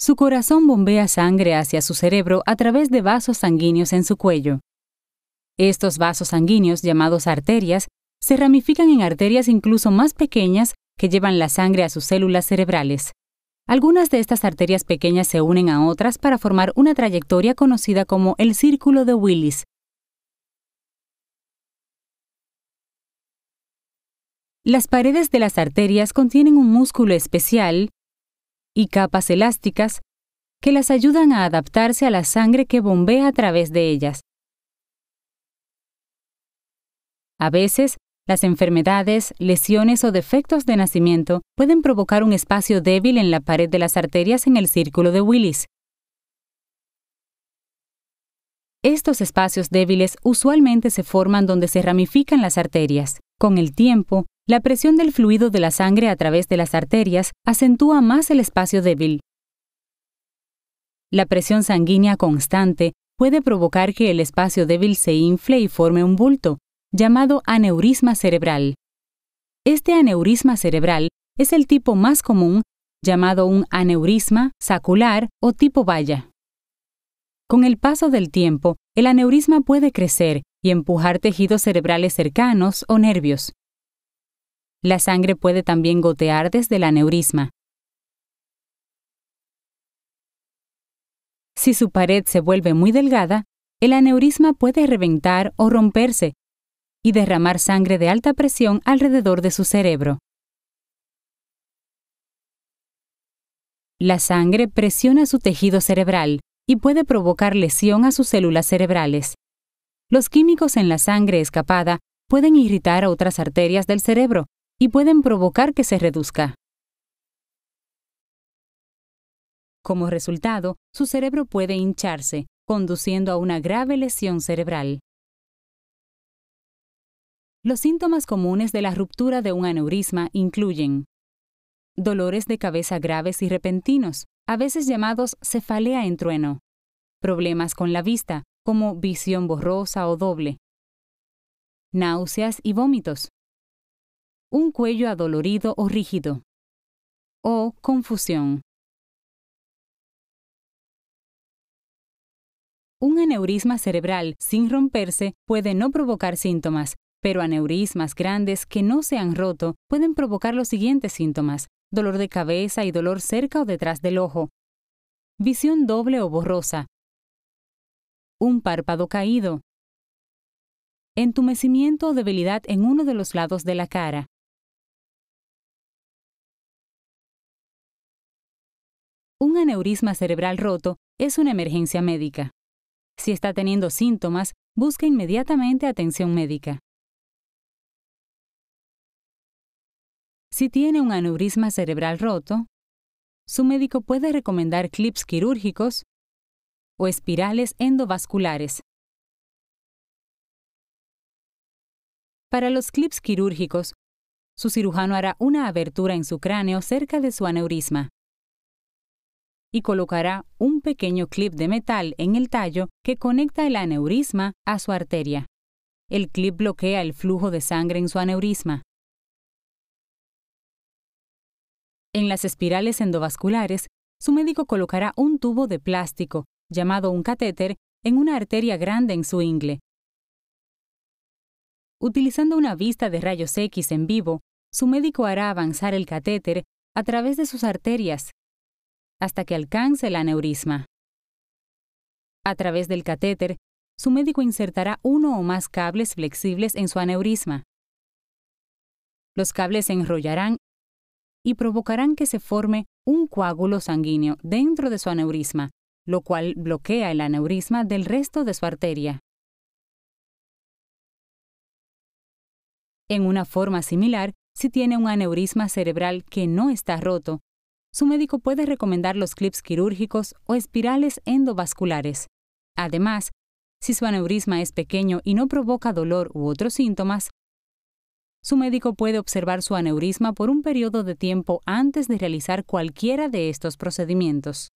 Su corazón bombea sangre hacia su cerebro a través de vasos sanguíneos en su cuello. Estos vasos sanguíneos, llamados arterias, se ramifican en arterias incluso más pequeñas que llevan la sangre a sus células cerebrales. Algunas de estas arterias pequeñas se unen a otras para formar una trayectoria conocida como el círculo de Willis. Las paredes de las arterias contienen un músculo especial y capas elásticas que las ayudan a adaptarse a la sangre que bombea a través de ellas. A veces, las enfermedades, lesiones o defectos de nacimiento pueden provocar un espacio débil en la pared de las arterias en el círculo de Willis. Estos espacios débiles usualmente se forman donde se ramifican las arterias. Con el tiempo, la presión del fluido de la sangre a través de las arterias acentúa más el espacio débil. La presión sanguínea constante puede provocar que el espacio débil se infle y forme un bulto, llamado aneurisma cerebral. Este aneurisma cerebral es el tipo más común, llamado un aneurisma sacular o tipo valla. Con el paso del tiempo, el aneurisma puede crecer y empujar tejidos cerebrales cercanos o nervios, la sangre puede también gotear desde el aneurisma. Si su pared se vuelve muy delgada, el aneurisma puede reventar o romperse y derramar sangre de alta presión alrededor de su cerebro. La sangre presiona su tejido cerebral y puede provocar lesión a sus células cerebrales. Los químicos en la sangre escapada pueden irritar a otras arterias del cerebro, y pueden provocar que se reduzca. Como resultado, su cerebro puede hincharse, conduciendo a una grave lesión cerebral. Los síntomas comunes de la ruptura de un aneurisma incluyen dolores de cabeza graves y repentinos, a veces llamados cefalea en trueno, problemas con la vista, como visión borrosa o doble, náuseas y vómitos, un cuello adolorido o rígido, o confusión. Un aneurisma cerebral sin romperse puede no provocar síntomas, pero aneurismas grandes que no se han roto pueden provocar los siguientes síntomas, dolor de cabeza y dolor cerca o detrás del ojo, visión doble o borrosa, un párpado caído, entumecimiento o debilidad en uno de los lados de la cara, Un aneurisma cerebral roto es una emergencia médica. Si está teniendo síntomas, busca inmediatamente atención médica. Si tiene un aneurisma cerebral roto, su médico puede recomendar clips quirúrgicos o espirales endovasculares. Para los clips quirúrgicos, su cirujano hará una abertura en su cráneo cerca de su aneurisma y colocará un pequeño clip de metal en el tallo que conecta el aneurisma a su arteria. El clip bloquea el flujo de sangre en su aneurisma. En las espirales endovasculares, su médico colocará un tubo de plástico, llamado un catéter, en una arteria grande en su ingle. Utilizando una vista de rayos X en vivo, su médico hará avanzar el catéter a través de sus arterias hasta que alcance el aneurisma. A través del catéter, su médico insertará uno o más cables flexibles en su aneurisma. Los cables se enrollarán y provocarán que se forme un coágulo sanguíneo dentro de su aneurisma, lo cual bloquea el aneurisma del resto de su arteria. En una forma similar, si tiene un aneurisma cerebral que no está roto, su médico puede recomendar los clips quirúrgicos o espirales endovasculares. Además, si su aneurisma es pequeño y no provoca dolor u otros síntomas, su médico puede observar su aneurisma por un periodo de tiempo antes de realizar cualquiera de estos procedimientos.